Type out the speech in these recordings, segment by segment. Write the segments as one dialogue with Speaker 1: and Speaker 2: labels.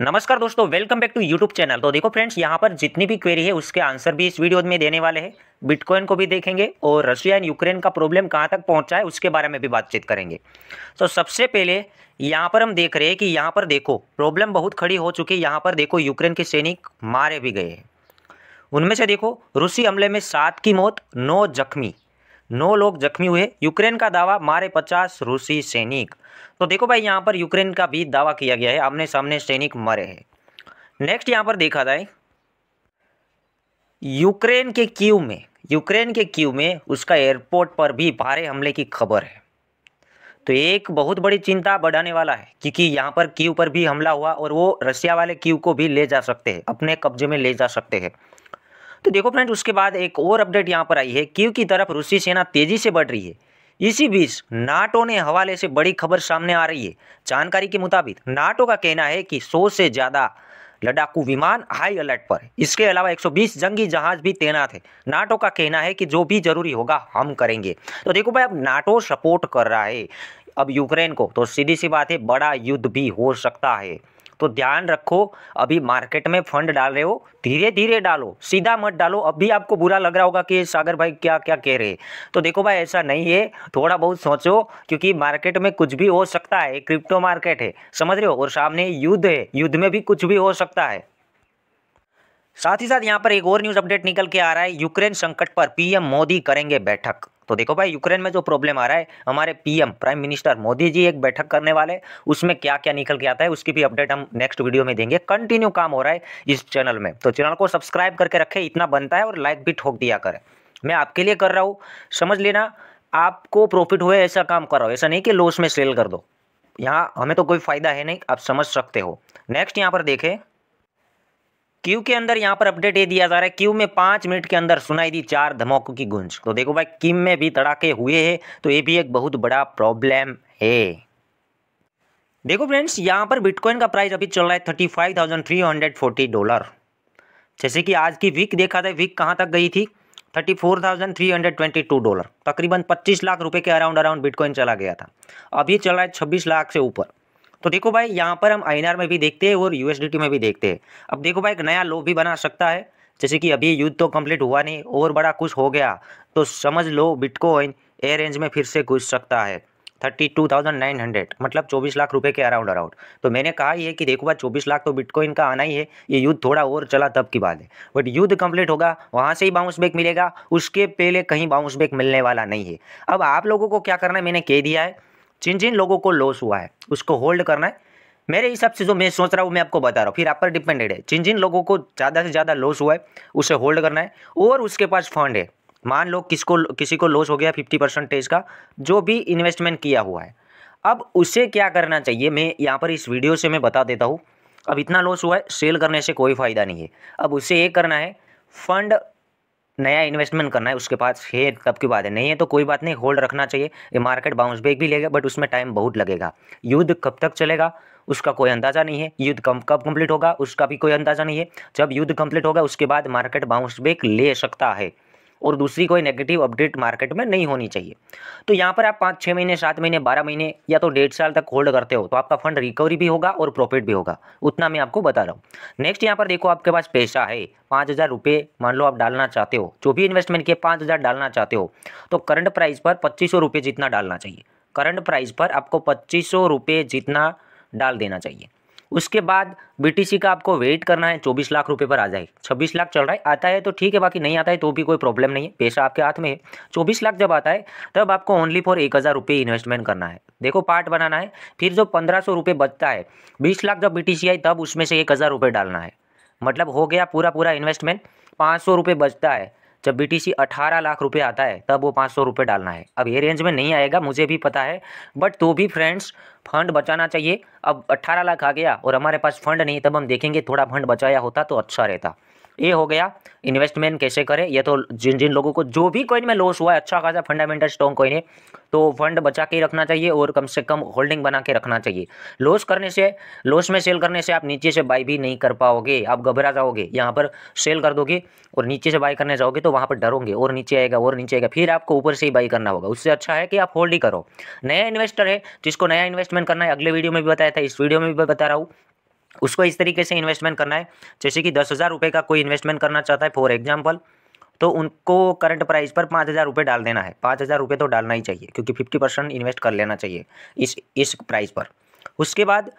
Speaker 1: नमस्कार दोस्तों welcome back to YouTube channel तो देखो फ्रेंड्स यहाँ पर जितनी भी क्वेरी है उसके आंसर भी इस वीडियो में देने वाले हैं बिटकॉइन को भी देखेंगे और रशिया एंड यूक्रेन का प्रॉब्लम कहाँ तक पहुँचा है उसके बारे में भी बातचीत करेंगे तो सबसे पहले यहाँ पर हम देख रहे हैं कि यहाँ पर देखो प्रॉब्लम बहुत खड़ी हो चुकी है यहाँ पर देखो यूक्रेन के सैनिक मारे भी गए हैं उनमें से देखो रूसी हमले में सात की मौत नौ जख्मी नौ लोग जख्मी हुए यूक्रेन का दावा मारे पचास रूसी सैनिक तो देखो भाई यहाँ पर यूक्रेन का भी दावा किया गया है आमने सामने सैनिक मरे हैं नेक्स्ट यहाँ पर देखा जाए यूक्रेन के क्यू में यूक्रेन के क्यू में उसका एयरपोर्ट पर भी भारी हमले की खबर है तो एक बहुत बड़ी चिंता बढ़ाने वाला है क्योंकि यहाँ पर क्यू पर भी हमला हुआ और वो रशिया वाले क्यू को भी ले जा सकते हैं अपने कब्जे में ले जा सकते हैं तो देखो फ्रेंड उसके बाद एक और अपडेट यहाँ पर आई है क्यू की तरफ रूसी सेना तेजी से बढ़ रही है इसी बीच नाटो ने हवाले से बड़ी खबर सामने आ रही है जानकारी के मुताबिक नाटो का कहना है कि सौ से ज़्यादा लड़ाकू विमान हाई अलर्ट पर इसके अलावा 120 जंगी जहाज भी तैनात है नाटो का कहना है कि जो भी जरूरी होगा हम करेंगे तो देखो भाई अब नाटो सपोर्ट कर रहा है अब यूक्रेन को तो सीधी सी बात है बड़ा युद्ध भी हो सकता है तो ध्यान रखो अभी मार्केट में फंड डाल रहे हो धीरे धीरे डालो सीधा मत डालो अभी आपको बुरा लग रहा होगा कि सागर भाई क्या क्या कह रहे तो देखो भाई ऐसा नहीं है थोड़ा बहुत सोचो क्योंकि मार्केट में कुछ भी हो सकता है क्रिप्टो मार्केट है समझ रहे हो और सामने युद्ध है युद्ध में भी कुछ भी हो सकता है साथ ही साथ यहाँ पर एक और न्यूज़ अपडेट निकल के आ रहा है यूक्रेन संकट पर पीएम मोदी करेंगे बैठक तो देखो भाई यूक्रेन में जो प्रॉब्लम आ रहा है हमारे PM prime minister Modi ji एक बैठक करने वाले उसमें क्या क्या निकल के आता है उसकी भी अपडेट हम नेक्स्ट वीडियो में देंगे कंटिन्यू काम हो रहा है इस चैनल में तो चैनल को सब्सक्राइब करके रखें इतना बनता है और लाइक भी ठोक दिया करें मैं आपके लिए कर रहा हूँ समझ लेना आपको प्रॉफिट हुए ऐसा काम करो ऐसा नहीं कि लॉस में सेल कर दो यहाँ हमें तो कोई फ़ायदा है नहीं आप समझ सकते हो नेक्स्ट यहाँ पर देखें क्यू के अंदर यहाँ पर अपडेट ये दिया जा रहा है क्यू में पाँच मिनट के अंदर सुनाई दी चार धमाकों की गूंज तो देखो भाई किम में भी तड़ाके हुए हैं तो ये भी एक बहुत बड़ा प्रॉब्लम है देखो फ्रेंड्स यहाँ पर बिटकॉइन का प्राइस अभी चल रहा है thirty five thousand three hundred forty dollar जैसे कि आज की वीक देखा था वीक कहाँ तक गई थी thirty four thousand three hundred twenty two dollar तकरीबन पच्चीस लाख रुपए के अराउंड अराउंड बिटकॉइन चला गया था अभी चल रहा है छब्बीस लाख से ऊपर तो देखो भाई यहाँ पर हम आई में भी देखते हैं और यूएसडीटी में भी देखते हैं अब देखो भाई एक नया लो भी बना सकता है जैसे कि अभी युद्ध तो कम्प्लीट हुआ नहीं और बड़ा कुछ हो गया तो समझ लो बिटकॉइन ए रेंज में फिर से घुस सकता है thirty two thousand nine hundred मतलब चौबीस लाख रुपए के अराउंड अराउंड तो मैंने कहा ये कि देखो भाई चौबीस लाख तो बिटकॉइन का आना ही है ये युद्ध थोड़ा और चला तब की बात है बट युद्ध कंप्लीट होगा वहाँ से ही बाउंस बैक मिलेगा उसके पहले कहीं बाउंस बैक मिलने वाला नहीं है अब आप लोगों को क्या करना है मैंने कह दिया है जिन जिन लोगों को लॉस हुआ है उसको होल्ड करना है मेरे हिसाब से जो मैं सोच रहा हूँ मैं आपको बता रहा हूँ फिर आप पर डिपेंडेड है जिन जिन लोगों को ज़्यादा से ज़्यादा लॉस हुआ है उसे होल्ड करना है और उसके पास फंड है मान लो किसको किसी को लॉस हो गया फिफ्टी परसेंटेज का जो भी इन्वेस्टमेंट किया हुआ है अब उसे क्या करना चाहिए मैं यहाँ पर इस वीडियो से मैं बता देता हूँ अब इतना लॉस हुआ है सेल करने से कोई फ़ायदा नहीं है अब उसे ये करना है फंड नया इन्वेस्टमेंट करना है उसके पास है तब की बात है नहीं है तो कोई बात नहीं होल्ड रखना चाहिए ये मार्केट बाउंस बैक भी लेगा बट उसमें टाइम बहुत लगेगा युद्ध कब तक चलेगा उसका कोई अंदाज़ा नहीं है युद्ध कब कब कंप्लीट होगा उसका भी कोई अंदाज़ा नहीं है जब युद्ध कंप्लीट होगा उसके बाद मार्केट बाउंस बैक ले सकता है और दूसरी कोई नेगेटिव अपडेट मार्केट में नहीं होनी चाहिए तो यहाँ पर आप पाँच छः महीने सात महीने बारह महीने या तो डेढ़ साल तक होल्ड करते हो तो आपका फंड रिकवरी भी होगा और प्रॉफिट भी होगा उतना मैं आपको बता रहा हूँ नेक्स्ट यहाँ पर देखो आपके पास पैसा है पाँच हज़ार रुपये मान लो आप डालना चाहते हो जो भी इन्वेस्टमेंट के पाँच हज़ार डालना चाहते हो तो करंट प्राइस पर पच्चीस सौ रुपये जितना डालना चाहिए करंट प्राइस पर आपको पच्चीस सौ रुपये जितना डाल देना चाहिए उसके बाद बीटीसी का आपको वेट करना है चौबीस लाख रुपये पर आ जाए छब्बीस लाख चल रहा है आता है तो ठीक है बाकी नहीं आता है तो भी कोई प्रॉब्लम नहीं है पैसा आपके हाथ में है चौबीस लाख जब आता है तब आपको ओनली फॉर एक हज़ार रुपये इन्वेस्टमेंट करना है देखो पार्ट बनाना है फिर जो पंद्रह सौ रुपये बचता है बीस लाख जब बी आई तब उसमें से एक हज़ार रुपये डालना है मतलब हो गया पूरा पूरा इन्वेस्टमेंट पाँच सौ रुपये बचता है जब बी टी लाख रुपये आता है तब वो पाँच सौ रुपये डालना है अब ये रेंज में नहीं आएगा मुझे भी पता है बट तो भी फ्रेंड्स फंड बचाना चाहिए अब 18 लाख आ गया और हमारे पास फंड नहीं तब हम देखेंगे थोड़ा फंड बचाया होता तो अच्छा रहता ये हो गया इन्वेस्टमेंट कैसे करें ये तो जिन जिन लोगों को जो भी कॉइन में लॉस हुआ है अच्छा खासा फंडामेंटल स्ट्रॉन्ग कॉइन है तो फंड बचा के रखना चाहिए और कम से कम होल्डिंग बना के रखना चाहिए लॉस करने से लॉस में सेल करने से आप नीचे से बाई भी नहीं कर पाओगे आप घबरा जाओगे यहाँ पर सेल कर दोगे और नीचे से बाई करने जाओगे तो वहाँ पर डरोगे और नीचे आएगा और नीचे आएगा फिर आपको ऊपर से ही बाई करना होगा उससे अच्छा है कि आप होल्ड ही करो नया इन्वेस्टर है जिसको नया इन्वेस्टमेंट करना है अगले वीडियो में भी बताया था इस वीडियो में भी बता रहा हूँ उसको इस तरीके से इन्वेस्टमेंट करना है जैसे कि दस हज़ार रुपये का कोई इन्वेस्टमेंट करना चाहता है फॉर एग्जाम्पल तो उनको करंट प्राइस पर पाँच हज़ार रुपये डाल देना है पाँच हज़ार रुपये तो डालना ही चाहिए क्योंकि फिफ्टी परसेंट इन्वेस्ट कर लेना चाहिए इस इस प्राइस पर उसके बाद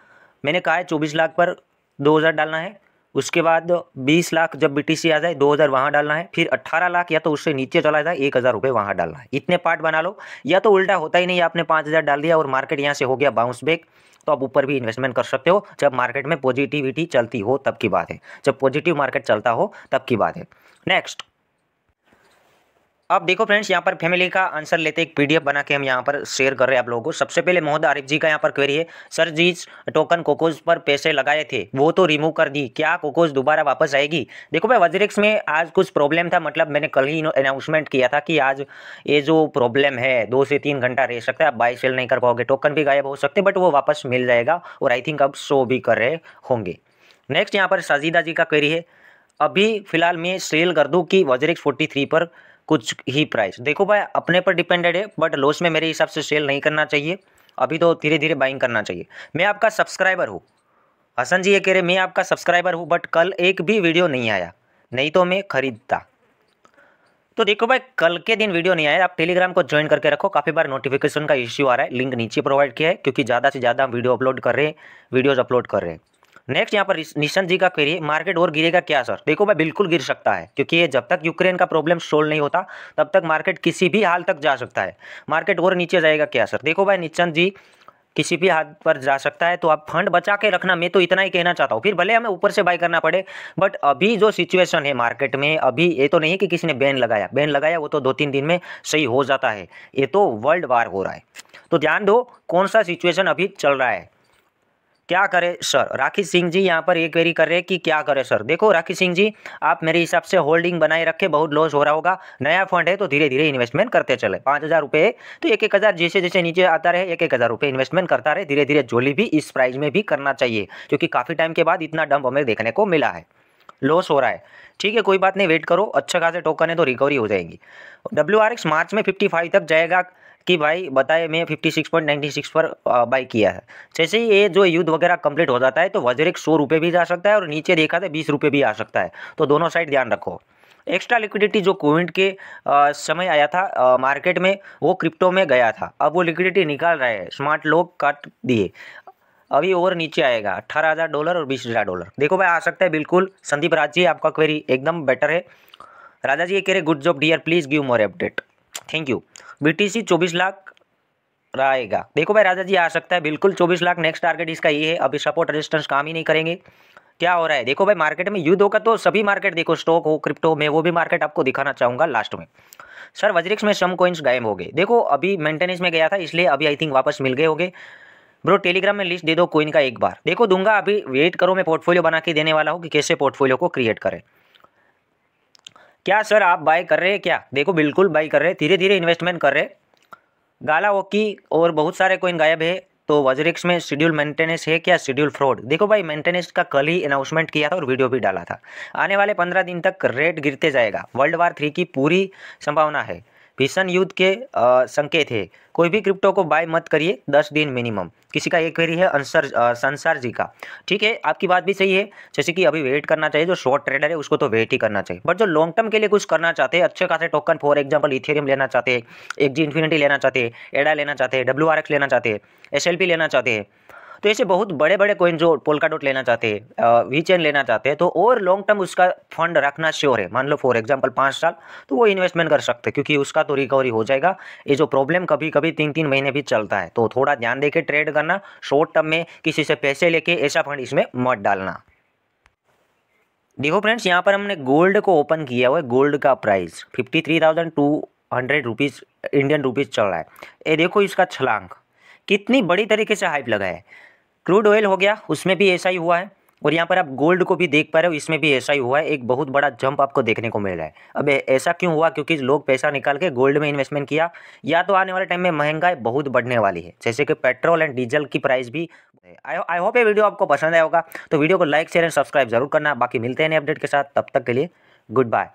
Speaker 1: मैंने कहा है चौबीस लाख पर दो हज़ार डालना है उसके बाद 20 लाख जब बीटीसी आ जाए 2000 वहाँ डालना है फिर 18 लाख या तो उससे नीचे चला जाए एक हज़ार रुपये वहाँ डालना है इतने पार्ट बना लो या तो उल्टा होता ही नहीं आपने 5000 डाल दिया और मार्केट यहाँ से हो गया बाउंस बैक तो आप ऊपर भी इन्वेस्टमेंट कर सकते हो जब मार्केट में पॉजिटिविटी चलती हो तब की बात है जब पॉजिटिव मार्केट चलता हो तब की बात है नेक्स्ट अब देखो फ्रेंड्स यहाँ पर फैमिली का आंसर लेते एक पीडीएफ बना के हम यहाँ पर शेयर कर रहे हैं आप लोगों को सबसे पहले मोहम्मद आरिफ जी का यहाँ पर क्वेरी है सर जी टोकन कोकोज पर पैसे लगाए थे वो तो रिमूव कर दी क्या कोकोज दोबारा वापस आएगी देखो भाई वजरेक्स में आज कुछ प्रॉब्लम था मतलब मैंने कल ही अनाउंसमेंट किया था कि आज ये जो प्रॉब्लम है दो से तीन घंटा रह सकता है आप बाई सेल नहीं कर पाओगे टोकन भी गायब हो सकते बट वो वापस मिल जाएगा और आई थिंक अब शो भी कर रहे होंगे नेक्स्ट यहाँ पर साजिदा जी का क्वेरी है अभी फिलहाल मैं सेल कर दूँ कि वजरिक्स फोर्टी थ्री पर कुछ ही प्राइस देखो भाई अपने पर डिपेंडेड है बट लॉस में मेरे हिसाब से सेल नहीं करना चाहिए अभी तो धीरे धीरे बाइंग करना चाहिए मैं आपका सब्सक्राइबर हूँ हसन जी ये कह रहे मैं आपका सब्सक्राइबर हूँ बट कल एक भी वीडियो नहीं आया नहीं तो मैं खरीदता तो देखो भाई कल के दिन वीडियो नहीं आया आप टेलीग्राम को ज्वाइन करके रखो काफ़ी बार नोटिफिकेशन का इश्यू आ रहा है लिंक नीचे प्रोवाइड किया है क्योंकि ज़्यादा से ज़्यादा हम वीडियो अपलोड कर रहे हैं वीडियोज़ अपलोड कर रहे हैं नेक्स्ट यहाँ पर निशन जी का क्वेरी मार्केट और गिरेगा क्या सर देखो भाई बिल्कुल गिर सकता है क्योंकि ये जब तक यूक्रेन का प्रॉब्लम सोल्व नहीं होता तब तक मार्केट किसी भी हाल तक जा सकता है मार्केट और नीचे जाएगा क्या सर देखो भाई निशन जी किसी भी हाथ पर जा सकता है तो आप फंड बचा के रखना मैं तो इतना ही कहना चाहता हूँ फिर भले हमें ऊपर से बाय करना पड़े बट अभी जो सिचुएशन है मार्केट में अभी ये तो नहीं कि किसी ने बैन लगाया बैन लगाया वो तो दो तीन दिन में सही हो जाता है ये तो वर्ल्ड वार हो रहा है तो ध्यान दो कौन सा सिचुएशन अभी चल रहा है क्या करें सर राखी सिंह जी यहाँ पर ये क्वेरी कर रहे हैं कि क्या करें सर देखो राखी सिंह जी आप मेरे हिसाब से होल्डिंग बनाए रखे बहुत लॉस हो रहा होगा नया फंड है तो धीरे धीरे इन्वेस्टमेंट करते चले पाँच हज़ार रुपये तो एक एक हज़ार जैसे जैसे नीचे आता रहे एक एक हज़ार रुपये इन्वेस्टमेंट करता रहे धीरे धीरे जोली भी इस प्राइज में भी करना चाहिए क्योंकि काफ़ी टाइम के बाद इतना डंप हमें देखने को मिला है लॉस हो रहा है ठीक है कोई बात नहीं वेट करो अच्छा खासे टोकन है तो रिकवरी हो जाएगी डब्ल्यू आर एक्स मार्च में फिफ्टी फाइव तक जाएगा कि भाई बताए मैं fifty six point ninety six पर बाई किया है जैसे ही ये जो युद्ध वगैरह कंप्लीट हो जाता है तो एक सौ रुपये भी जा सकता है और नीचे देखा था बीस रुपये भी आ सकता है तो दोनों साइड ध्यान रखो एक्स्ट्रा लिक्विडिटी जो कोविड के आ, समय आया था आ, मार्केट में वो क्रिप्टो में गया था अब वो लिक्विडिटी निकाल रहे हैं स्मार्ट लोग काट दिए अभी और नीचे आएगा अठारह हज़ार डॉलर और बीस हज़ार डॉलर देखो भाई आ सकता है बिल्कुल संदीप राज जी आपका क्वेरी एकदम बेटर है राजा जी ये कह रहे good job dear please give more update thank you BTC चौबीस लाख रहेगा देखो भाई राजा जी आ सकता है बिल्कुल चौबीस लाख नेक्स्ट टारगेट इसका ये है अभी सपोर्ट रजिस्टेंस काम ही नहीं करेंगे क्या हो रहा है देखो भाई मार्केट में युद्ध होगा तो सभी मार्केट देखो स्टॉक हो क्रिप्टो में वो भी मार्केट आपको दिखाना चाहूँगा लास्ट में सर वज्रिक्स में सम कोइंस गायब हो गए देखो अभी मेंटेनेंस में गया था इसलिए अभी आई थिंक वापस मिल गए होंगे ब्रो टेलीग्राम में लिस्ट दे दो कोइन का एक बार देखो दूंगा अभी वेट करो मैं पोर्टफोलियो बना के देने वाला हूँ कि कैसे पोर्टफोलियो को क्रिएट करें क्या सर आप बाय कर रहे हैं क्या देखो बिल्कुल बाय कर रहे हैं धीरे धीरे इन्वेस्टमेंट कर रहे गाला ओकी और बहुत सारे कोइन गायब है तो वजरिक्स में शेड्यूल मेंटेनेंस है क्या शेड्यूल फ्रॉड देखो भाई मेंटेनेंस का कल ही अनाउंसमेंट किया था और वीडियो भी डाला था आने वाले पंद्रह दिन तक रेट गिरते जाएगा वर्ल्ड वार थ्री की पूरी संभावना है भीषण युद्ध के आ, संकेत है कोई भी क्रिप्टो को बाय मत करिए दस दिन मिनिमम किसी का एक क्वेरी है अंसर संसार जी का ठीक है आपकी बात भी सही है जैसे कि अभी वेट करना चाहिए जो शॉर्ट ट्रेडर है उसको तो वेट ही करना चाहिए बट जो लॉन्ग टर्म के लिए कुछ करना चाहते हैं अच्छे खासे टोकन फॉर एग्जाम्पल इथेरियम लेना चाहते हैं एक जी इन्फिनिटी लेना चाहते हैं एडा लेना चाहते हैं डब्ल्यू लेना चाहते हैं एस लेना चाहते हैं तो ऐसे बहुत बड़े बड़े कोइन जो पोलकाडोट लेना चाहते हैं वी चेन लेना चाहते हैं तो और लॉन्ग टर्म उसका फंड रखना श्योर है मान लो फॉर एग्जाम्पल पाँच साल तो वो इन्वेस्टमेंट कर सकते हैं क्योंकि उसका तो रिकवरी हो जाएगा ये जो प्रॉब्लम कभी कभी तीन तीन महीने भी चलता है तो थोड़ा ध्यान देके ट्रेड करना शॉर्ट टर्म में किसी से पैसे लेके ऐसा फंड इसमें मत डालना देखो फ्रेंड्स यहाँ पर हमने गोल्ड को ओपन किया हुआ है गोल्ड का price fifty three thousand two hundred rupees Indian rupees चल रहा है ये देखो इसका छलांग कितनी बड़ी तरीके से हाइप लगा है क्रूड ऑयल हो गया उसमें भी ऐसा ही हुआ है और यहाँ पर आप गोल्ड को भी देख पा रहे हो इसमें भी ऐसा ही हुआ है एक बहुत बड़ा जंप आपको देखने को मिल रहा है अब ऐसा क्यों हुआ क्योंकि लोग पैसा निकाल के गोल्ड में इन्वेस्टमेंट किया या तो आने वाले टाइम में महंगाई बहुत बढ़ने वाली है जैसे कि पेट्रोल एंड डीजल की प्राइस भी आई होप ये वीडियो आपको पसंद आया होगा तो वीडियो को लाइक शेयर एंड सब्सक्राइब जरूर करना बाकी मिलते हैं अपडेट के साथ तब तक के लिए गुड बाय